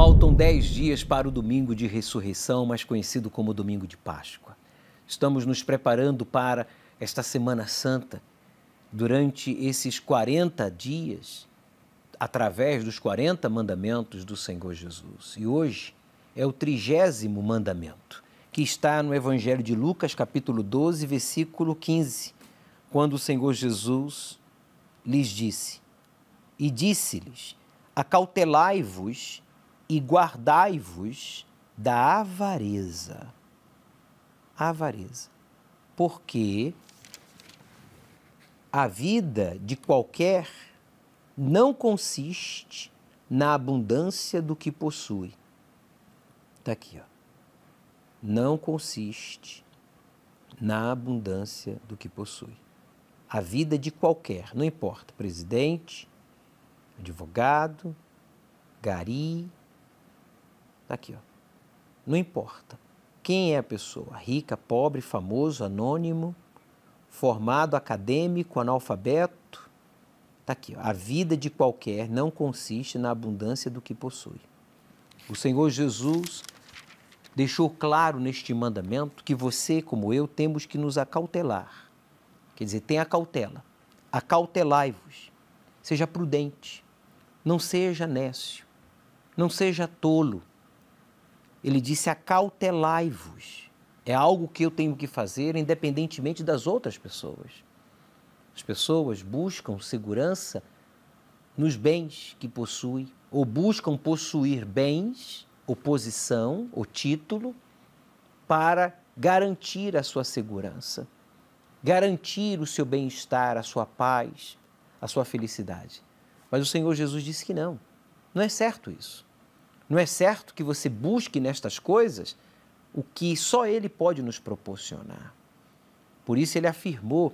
Faltam dez dias para o domingo de ressurreição, mais conhecido como domingo de Páscoa. Estamos nos preparando para esta Semana Santa. Durante esses 40 dias, através dos 40 mandamentos do Senhor Jesus. E hoje é o trigésimo mandamento, que está no Evangelho de Lucas, capítulo 12, versículo 15, quando o Senhor Jesus lhes disse, e disse-lhes, acautelai-vos e guardai-vos da avareza. Avareza. Porque a vida de qualquer não consiste na abundância do que possui. Está aqui, ó. Não consiste na abundância do que possui. A vida de qualquer, não importa, presidente, advogado, gari, Está aqui, ó. Não importa quem é a pessoa, rica, pobre, famoso, anônimo, formado, acadêmico, analfabeto. Está aqui, ó. a vida de qualquer não consiste na abundância do que possui. O Senhor Jesus deixou claro neste mandamento que você, como eu, temos que nos acautelar. Quer dizer, tenha cautela. Acautelai-vos. Seja prudente. Não seja nécio. Não seja tolo. Ele disse: acautelai-vos. É algo que eu tenho que fazer independentemente das outras pessoas. As pessoas buscam segurança nos bens que possui ou buscam possuir bens, ou posição, ou título, para garantir a sua segurança, garantir o seu bem-estar, a sua paz, a sua felicidade. Mas o Senhor Jesus disse que não. Não é certo isso. Não é certo que você busque nestas coisas o que só Ele pode nos proporcionar. Por isso ele afirmou: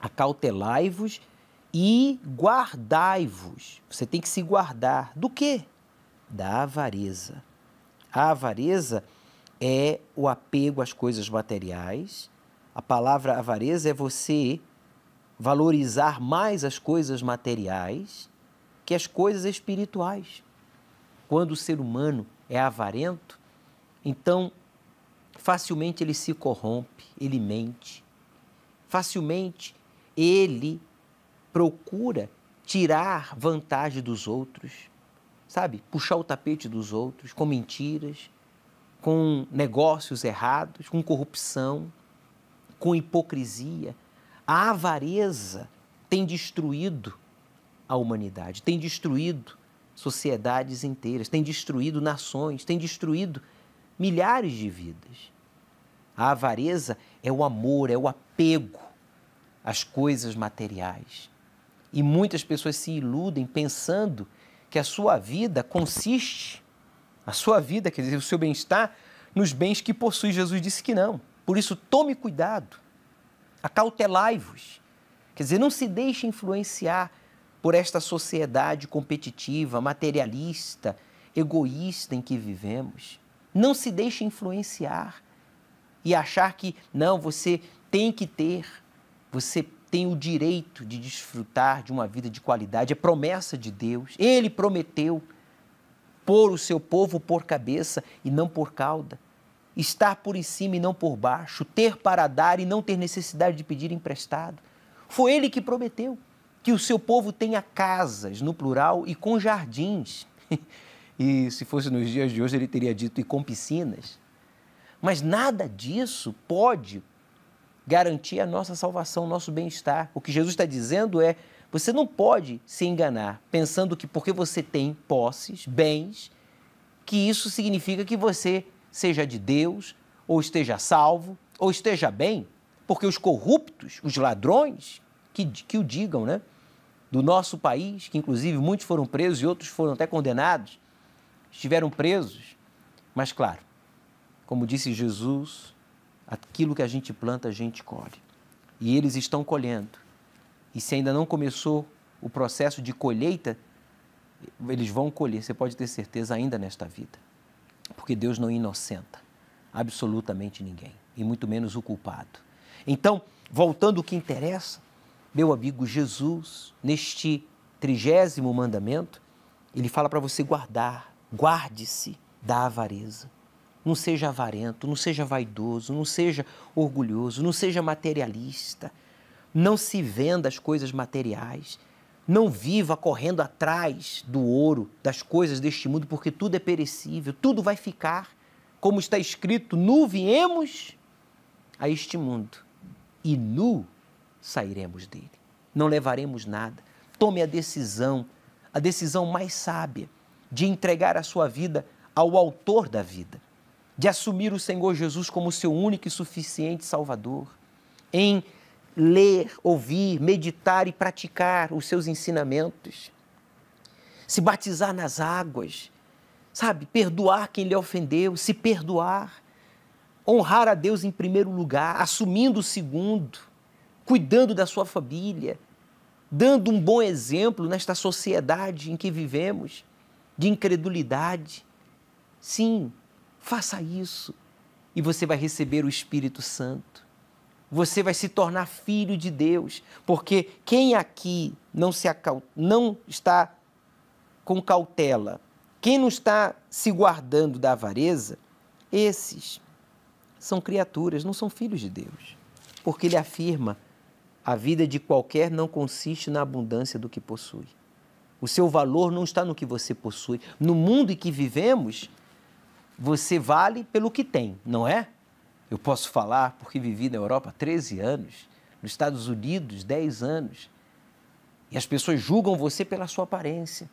acautelai-vos e guardai-vos. Você tem que se guardar do quê? Da avareza. A avareza é o apego às coisas materiais. A palavra avareza é você valorizar mais as coisas materiais que as coisas espirituais. Quando o ser humano é avarento, então facilmente ele se corrompe, ele mente. Facilmente ele procura tirar vantagem dos outros, sabe? Puxar o tapete dos outros com mentiras, com negócios errados, com corrupção, com hipocrisia. A avareza tem destruído a humanidade, tem destruído sociedades inteiras, tem destruído nações, tem destruído milhares de vidas. A avareza é o amor, é o apego às coisas materiais. E muitas pessoas se iludem pensando que a sua vida consiste, a sua vida, quer dizer, o seu bem-estar, nos bens que possui. Jesus disse que não. Por isso, tome cuidado, acautelai-vos. Quer dizer, não se deixe influenciar por esta sociedade competitiva, materialista, egoísta em que vivemos. Não se deixe influenciar e achar que não, você tem que ter, você tem o direito de desfrutar de uma vida de qualidade, é promessa de Deus. Ele prometeu pôr o seu povo por cabeça e não por cauda, estar por em cima e não por baixo, ter para dar e não ter necessidade de pedir emprestado. Foi ele que prometeu que o seu povo tenha casas, no plural, e com jardins. E se fosse nos dias de hoje, ele teria dito e com piscinas. Mas nada disso pode garantir a nossa salvação, o nosso bem-estar. O que Jesus está dizendo é: você não pode se enganar pensando que porque você tem posses, bens, que isso significa que você seja de Deus, ou esteja salvo, ou esteja bem, porque os corruptos, os ladrões, que, que o digam, né? do nosso país, que inclusive muitos foram presos e outros foram até condenados, estiveram presos. Mas, claro, como disse Jesus, aquilo que a gente planta, a gente colhe. E eles estão colhendo. E se ainda não começou o processo de colheita, eles vão colher, você pode ter certeza, ainda nesta vida. Porque Deus não inocenta absolutamente ninguém, e muito menos o culpado. Então, voltando ao que interessa, meu amigo Jesus, neste trigésimo mandamento, ele fala para você guardar, guarde-se da avareza. Não seja avarento, não seja vaidoso, não seja orgulhoso, não seja materialista. Não se venda as coisas materiais. Não viva correndo atrás do ouro, das coisas deste mundo, porque tudo é perecível, tudo vai ficar. Como está escrito, nu viemos a este mundo e nu sairemos dele. Não levaremos nada. Tome a decisão, a decisão mais sábia, de entregar a sua vida ao Autor da vida, de assumir o Senhor Jesus como seu único e suficiente Salvador, em ler, ouvir, meditar e praticar os seus ensinamentos, se batizar nas águas, sabe, perdoar quem lhe ofendeu, se perdoar, honrar a Deus em primeiro lugar, assumindo o segundo cuidando da sua família, dando um bom exemplo nesta sociedade em que vivemos de incredulidade. Sim, faça isso e você vai receber o Espírito Santo. Você vai se tornar filho de Deus, porque quem aqui não, se não está com cautela, quem não está se guardando da avareza, esses são criaturas, não são filhos de Deus. Porque ele afirma a vida de qualquer não consiste na abundância do que possui. O seu valor não está no que você possui. No mundo em que vivemos, você vale pelo que tem, não é? Eu posso falar porque vivi na Europa 13 anos, nos Estados Unidos 10 anos. E as pessoas julgam você pela sua aparência,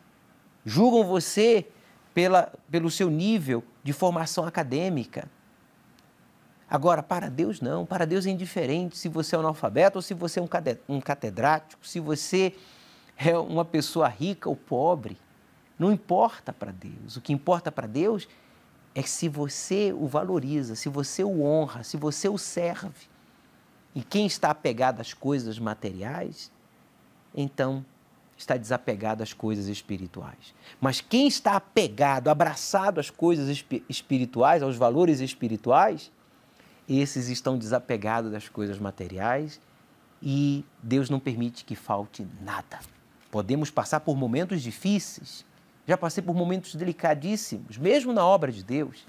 julgam você pela, pelo seu nível de formação acadêmica, Agora, para Deus não, para Deus é indiferente se você é analfabeto ou se você é um catedrático, se você é uma pessoa rica ou pobre. Não importa para Deus. O que importa para Deus é se você o valoriza, se você o honra, se você o serve. E quem está apegado às coisas materiais, então está desapegado às coisas espirituais. Mas quem está apegado, abraçado às coisas espirituais, aos valores espirituais, esses estão desapegados das coisas materiais e Deus não permite que falte nada. Podemos passar por momentos difíceis, já passei por momentos delicadíssimos, mesmo na obra de Deus,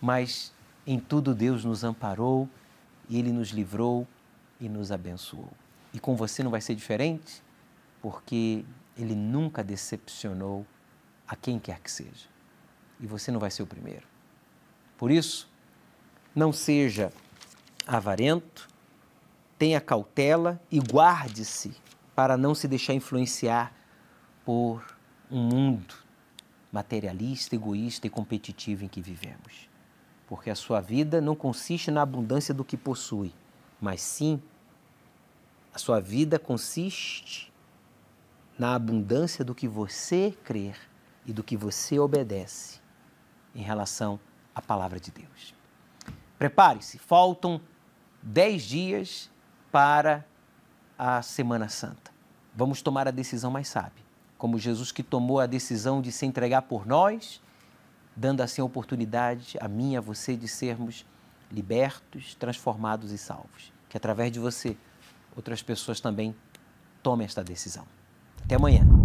mas em tudo Deus nos amparou e Ele nos livrou e nos abençoou. E com você não vai ser diferente, porque Ele nunca decepcionou a quem quer que seja. E você não vai ser o primeiro. Por isso, não seja avarento, tenha cautela e guarde-se para não se deixar influenciar por um mundo materialista, egoísta e competitivo em que vivemos. Porque a sua vida não consiste na abundância do que possui, mas sim a sua vida consiste na abundância do que você crer e do que você obedece em relação à palavra de Deus. Prepare-se, faltam 10 dias para a Semana Santa. Vamos tomar a decisão mais sábia, como Jesus que tomou a decisão de se entregar por nós, dando assim a oportunidade a mim e a você de sermos libertos, transformados e salvos. Que através de você outras pessoas também tomem esta decisão. Até amanhã.